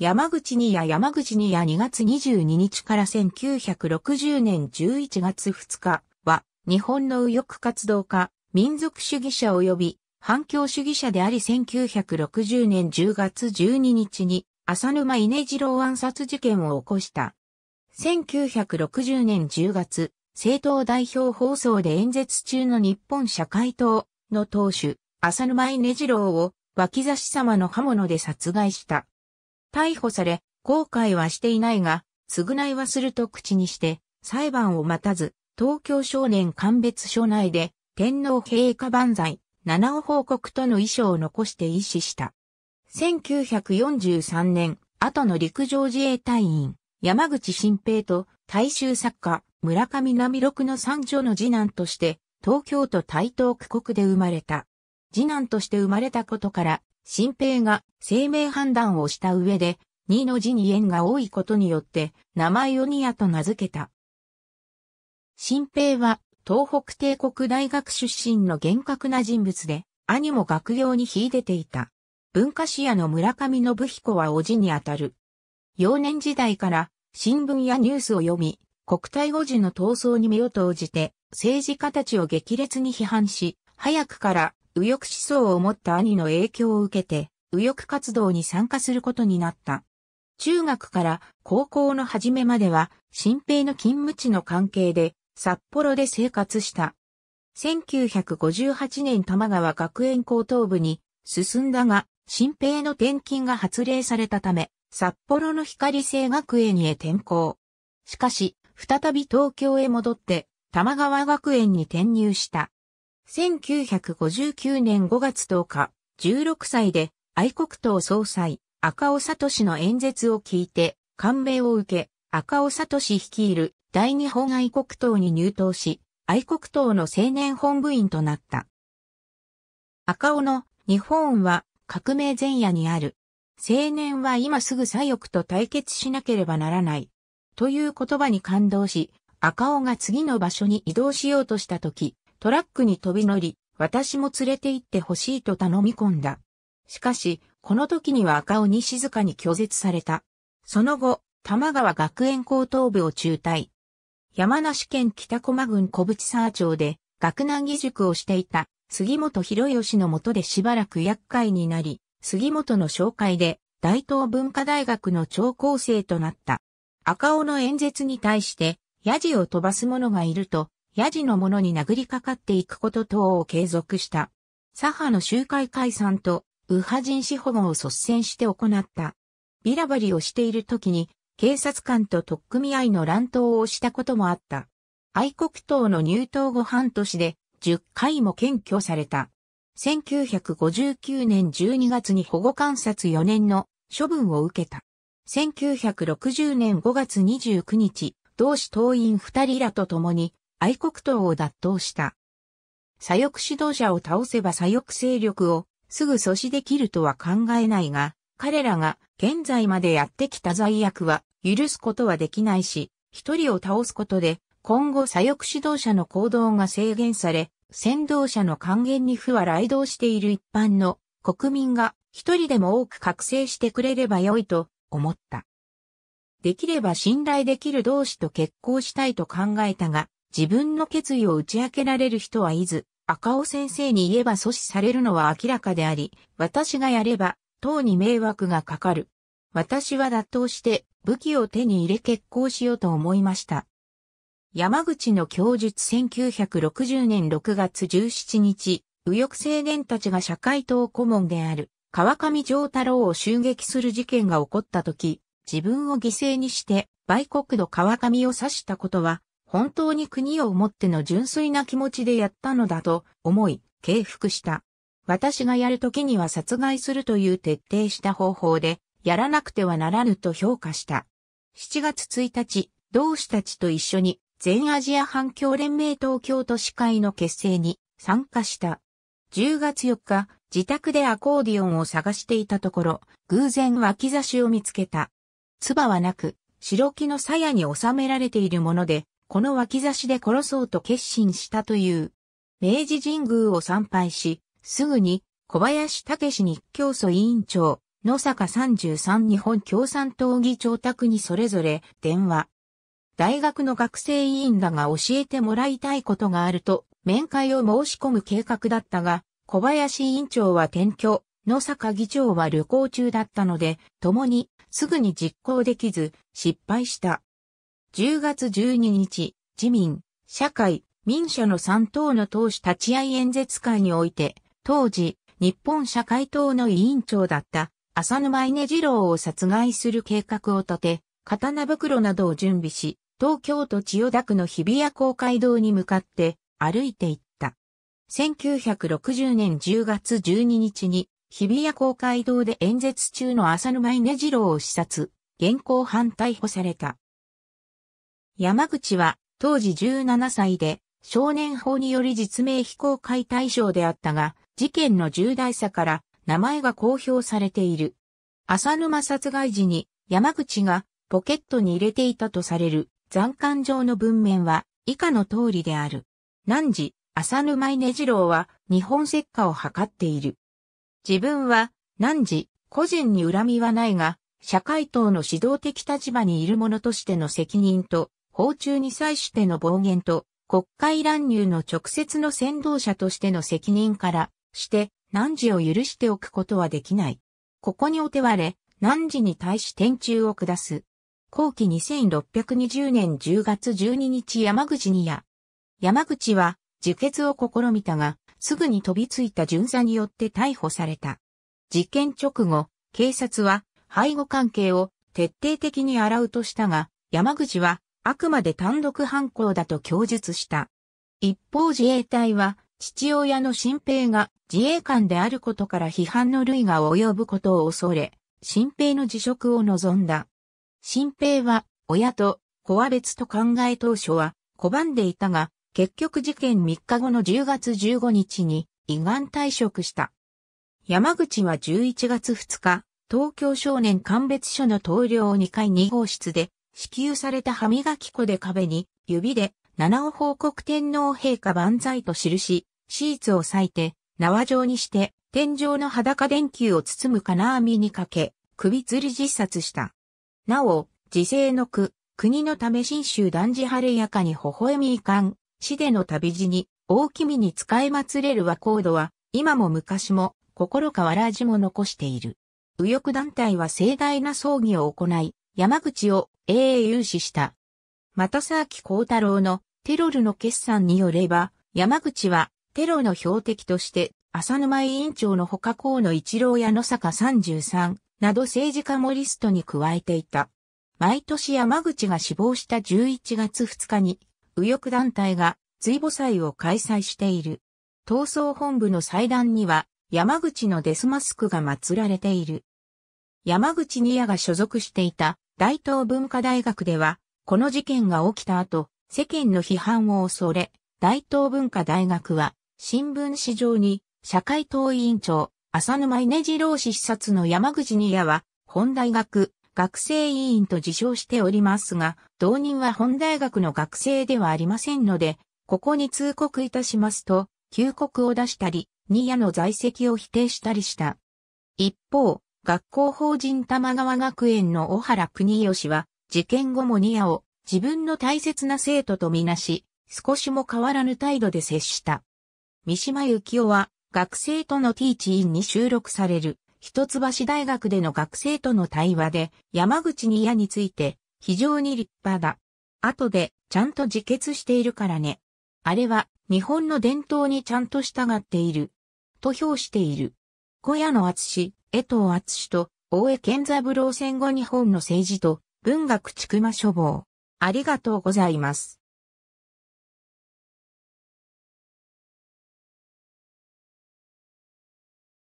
山口にや山口にや2月22日から1960年11月2日は、日本の右翼活動家、民族主義者及び反共主義者であり1960年10月12日に浅沼稲次郎暗殺事件を起こした。1960年10月、政党代表放送で演説中の日本社会党の党首、浅沼稲次郎を脇差し様の刃物で殺害した。逮捕され、後悔はしていないが、償いはすると口にして、裁判を待たず、東京少年鑑別所内で、天皇陛下万歳、七尾報告との遺書を残して遺死した。1943年、後の陸上自衛隊員、山口新平と大衆作家、村上美六の三女の次男として、東京都台東区国で生まれた。次男として生まれたことから、新兵が生命判断をした上で、2の字に縁が多いことによって、名前をニアと名付けた。新兵は、東北帝国大学出身の厳格な人物で、兄も学業に秀でていた。文化史屋の村上信彦は叔父にあたる。幼年時代から新聞やニュースを読み、国体語辞の闘争に目を投じて、政治家たちを激烈に批判し、早くから右翼思想を持った兄の影響を受けて、右翼活動に参加することになった。中学から高校の初めまでは、新兵の勤務地の関係で、札幌で生活した。1958年玉川学園高等部に進んだが、新兵の転勤が発令されたため、札幌の光星学園へ転校。しかし、再び東京へ戻って、玉川学園に転入した。1959年5月10日、16歳で愛国党総裁、赤尾聡の演説を聞いて、感銘を受け、赤尾聡率いる大日本愛国党に入党し、愛国党の青年本部員となった。赤尾の日本は革命前夜にある。青年は今すぐ左翼と対決しなければならない。という言葉に感動し、赤尾が次の場所に移動しようとした時、トラックに飛び乗り、私も連れて行ってほしいと頼み込んだ。しかし、この時には赤鬼静かに拒絶された。その後、玉川学園高等部を中退。山梨県北駒郡小淵沢町で、学難義塾をしていた、杉本博義のもとでしばらく厄介になり、杉本の紹介で、大東文化大学の長高生となった。赤尾の演説に対して、ヤジを飛ばす者がいると、ヤジの者に殴りかかっていくこと等を継続した。左派の集会解散と右派人士保護を率先して行った。ビラバリをしている時に警察官と特組合の乱闘をしたこともあった。愛国党の入党後半年で10回も検挙された。1959年12月に保護観察4年の処分を受けた。1960年5月29日、同志党員2人らと共に愛国党を脱党した。左翼指導者を倒せば左翼勢力をすぐ阻止できるとは考えないが、彼らが現在までやってきた罪悪は許すことはできないし、一人を倒すことで今後左翼指導者の行動が制限され、先導者の還元に負は来動している一般の国民が一人でも多く覚醒してくれればよいと思った。できれば信頼できる同志と結婚したいと考えたが、自分の決意を打ち明けられる人はいず、赤尾先生に言えば阻止されるのは明らかであり、私がやれば、党に迷惑がかかる。私は脱倒して武器を手に入れ決行しようと思いました。山口の供述1960年6月17日、右翼青年たちが社会党顧問である川上丈太郎を襲撃する事件が起こった時、自分を犠牲にして売国の川上を刺したことは本当に国を思っての純粋な気持ちでやったのだと思い、敬服した。私がやるときには殺害するという徹底した方法で、やらなくてはならぬと評価した。7月1日、同志たちと一緒に全アジア反共連盟東京都市会の結成に参加した。10月4日、自宅でアコーディオンを探していたところ、偶然脇差しを見つけた。唾はなく、白木の鞘に収められているもので、この脇差しで殺そうと決心したという。明治神宮を参拝し、すぐに小林武日教祖委員長、野坂33日本共産党議長宅にそれぞれ電話。大学の学生委員らが教えてもらいたいことがあると面会を申し込む計画だったが、小林委員長は転居、野坂議長は旅行中だったので、共にすぐに実行できず失敗した。10月12日、自民、社会、民主の3党の党首立ち会い演説会において、当時、日本社会党の委員長だった浅沼稲次郎を殺害する計画を立て、刀袋などを準備し、東京都千代田区の日比谷公会堂に向かって歩いていった。1960年10月12日に日比谷公会堂で演説中の浅沼稲次郎を視察、現行犯逮捕された。山口は当時17歳で少年法により実名非公開対象であったが、事件の重大さから名前が公表されている。浅沼殺害時に山口がポケットに入れていたとされる残刊上の文面は以下の通りである。何時、浅沼稲次郎は日本石化を図っている。自分は何時、個人に恨みはないが、社会党の指導的立場にいる者としての責任と法中に際しての暴言と国会乱入の直接の先導者としての責任からして何時を許しておくことはできない。ここにお手割れ、何時に対し天中を下す。後期2620年10月12日山口にや。山口は自決を試みたが、すぐに飛びついた巡査によって逮捕された。事件直後、警察は背後関係を徹底的に洗うとしたが、山口はあくまで単独犯行だと供述した。一方自衛隊は、父親の新兵が自衛官であることから批判の類が及ぶことを恐れ、新兵の辞職を望んだ。新兵は、親と子は別と考え当初は、拒んでいたが、結局事件3日後の10月15日に、胃がん退職した。山口は11月2日、東京少年鑑別所の棟梁2階2号室で、支給された歯磨き粉で壁に、指で、七尾報告天皇陛下万歳と記し、シーツを裂いて、縄状にして、天井の裸電球を包む金網にかけ、首吊り自殺した。なお、自制の句、国のため新州男児晴れやかに微笑みいかん、死での旅路に、大きみに使いまつれる和コードは、今も昔も、心変わらじも残している。右翼団体は盛大な葬儀を行い、山口を英雄視した。また佐木光太郎のテロルの決算によれば、山口はテロの標的として浅沼委員長の他河野一郎や野坂33など政治家もリストに加えていた。毎年山口が死亡した11月2日に右翼団体が追母祭を開催している。闘争本部の祭壇には山口のデスマスクが祀られている。山口ニアが所属していた大東文化大学では、この事件が起きた後、世間の批判を恐れ、大東文化大学は、新聞紙上に、社会党委員長、浅沼稲次郎氏視察の山口にやは、本大学、学生委員と自称しておりますが、同人は本大学の学生ではありませんので、ここに通告いたしますと、休国を出したり、ニヤの在籍を否定したりした。一方、学校法人玉川学園の小原国義は、事件後もニアを自分の大切な生徒とみなし、少しも変わらぬ態度で接した。三島由紀夫は、学生とのティーチインに収録される、一橋大学での学生との対話で、山口ニアについて、非常に立派だ。後で、ちゃんと自決しているからね。あれは、日本の伝統にちゃんと従っている。と評している。小屋の厚江藤厚史と大江健三郎戦後日本の政治と文学ちくま書房。ありがとうございます。